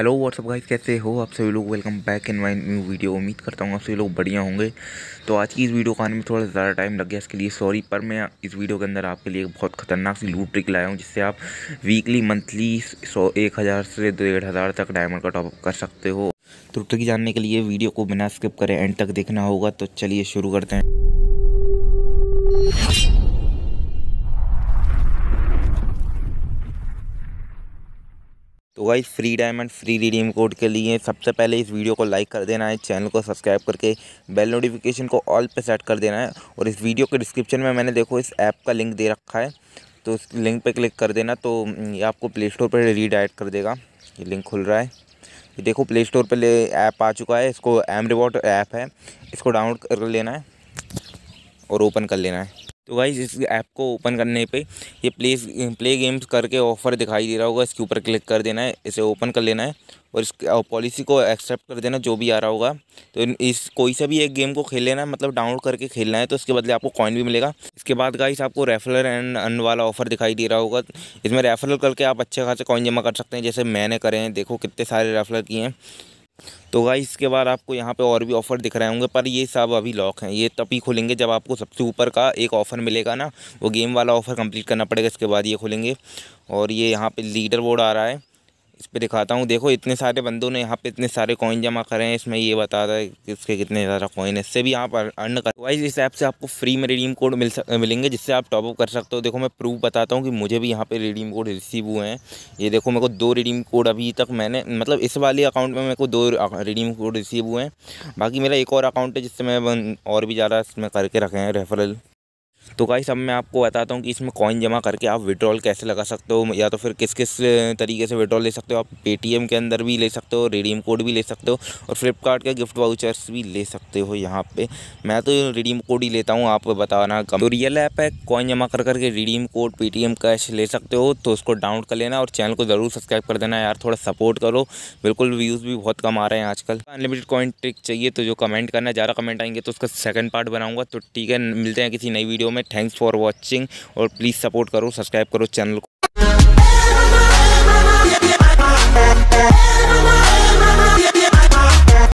hello what's up guys कैसे हो आप सभी लोग welcome back in my new video उम्मीद करता हूँ आप सभी लोग बढ़िया होंगे तो आज की इस वीडियो को आने में थोड़ा ज़्यादा टाइम लग गया इसके लिए सॉरी पर मैं इस वीडियो के अंदर आपके लिए बहुत खतरनाक सी लूट ट्रिक लाया हूँ जिससे आप वीकली मंथली सौ एक हज़ार से डेढ़ हज़ार तक डायमंड का टॉपअप कर सकते हो तो ट्रिक जानने के लिए वीडियो को बिना स्किप करें एंड तक देखना होगा तो चलिए शुरू करते हैं तो वही free diamond free redeem code के लिए सबसे पहले इस वीडियो को लाइक कर देना है चैनल को सब्सक्राइब करके बेल नोटिफिकेशन को ऑल पे सेट कर देना है और इस वीडियो के डिस्क्रिप्शन में मैंने देखो इस ऐप का लिंक दे रखा है तो उस लिंक पे क्लिक कर देना तो ये आपको प्ले स्टोर पर रीडायरेक्ट कर देगा ये लिंक खुल रहा है ये देखो प्ले स्टोर पर ऐप आ चुका है इसको एम रिवॉट ऐप है इसको डाउनलोड कर लेना है और ओपन कर लेना है तो गाइज़ इस ऐप को ओपन करने पे ये प्ले प्ले गेम्स करके ऑफर दिखाई दे रहा होगा इसके ऊपर क्लिक कर देना है इसे ओपन कर लेना है और इस पॉलिसी को एक्सेप्ट कर देना जो भी आ रहा होगा तो इस कोई सा भी एक गेम को खेल लेना मतलब डाउनलोड करके खेलना है तो इसके बदले आपको कॉइन भी मिलेगा इसके बाद गाइस आपको रेफरल एंड अन वाला ऑफर दिखाई दे रहा होगा इसमें रेफरल करके आप अच्छे खासे कॉइन जमा कर सकते हैं जैसे मैंने करें देखो कितने सारे रेफरल किए हैं तो गाई इसके बाद आपको यहाँ पे और भी ऑफ़र दिख रहे होंगे पर ये सब अभी लॉक हैं ये तभी खुलेंगे जब आपको सबसे ऊपर का एक ऑफ़र मिलेगा ना वो गेम वाला ऑफ़र कंप्लीट करना पड़ेगा इसके बाद ये खुलेंगे और ये यहाँ पे लीडर बोर्ड आ रहा है इस पर दिखाता हूँ देखो इतने सारे बंदों ने यहाँ पे इतने सारे कॉइन जमा करे हैं इसमें ये बता रहा है कि इसके कितने ज़्यादा कॉइन है इससे भी आप अर्न कर वाइज इस ऐप से आपको फ्री में रिडीम कोड मिल सक, मिलेंगे जिससे आप टॉपअप कर सकते हो देखो मैं प्रूफ बताता हूँ कि मुझे भी यहाँ पर रिडीम कोड रिसीव हुए हैं ये देखो मेरे को दो रिडीम कोड अभी तक मैंने मतलब इस वाले अकाउंट में मेरे को दो रिडीम कोड रिसीव हुए हैं बाकी मेरा एक और अकाउंट है जिससे मैं और भी ज़्यादा इसमें करके रखे हैं रेफरल तो गाइस अब मैं आपको बताता हूँ कि इसमें कॉइन जमा करके आप विड्रॉल कैसे लगा सकते हो या तो फिर किस किस तरीके से विड्रॉल ले सकते हो आप पेटीएम के अंदर भी ले सकते हो रिडीम कोड भी ले सकते हो और फ्लिपकार्ट के गिफ्ट वाउचर्स भी ले सकते हो यहाँ पे मैं तो रिडीम कोड ही लेता हूँ आप बताना कम तो रियल ऐप है कॉइन जमा कर करके रिडीम कोड पेटीएम कैश ले सकते हो तो उसको डाउनलोड कर लेना और चैनल को ज़रूर सब्सक्राइब कर देना यार थोड़ा सपोर्ट करो बिल्कुल व्यूज़ भी बहुत कम आ रहे हैं आजकल अनलिमिटेड कॉइन ट्रिक चाहिए तो जो कमेंट करना ज़्यादा कमेंट आएंगे तो उसका सेकंड पार्ट बनाऊँगा तो ठीक है मिलते हैं किसी नई वीडियो में थैंक्स फॉर वॉचिंग और प्लीज़ सपोर्ट करो सब्सक्राइब करो चैनल को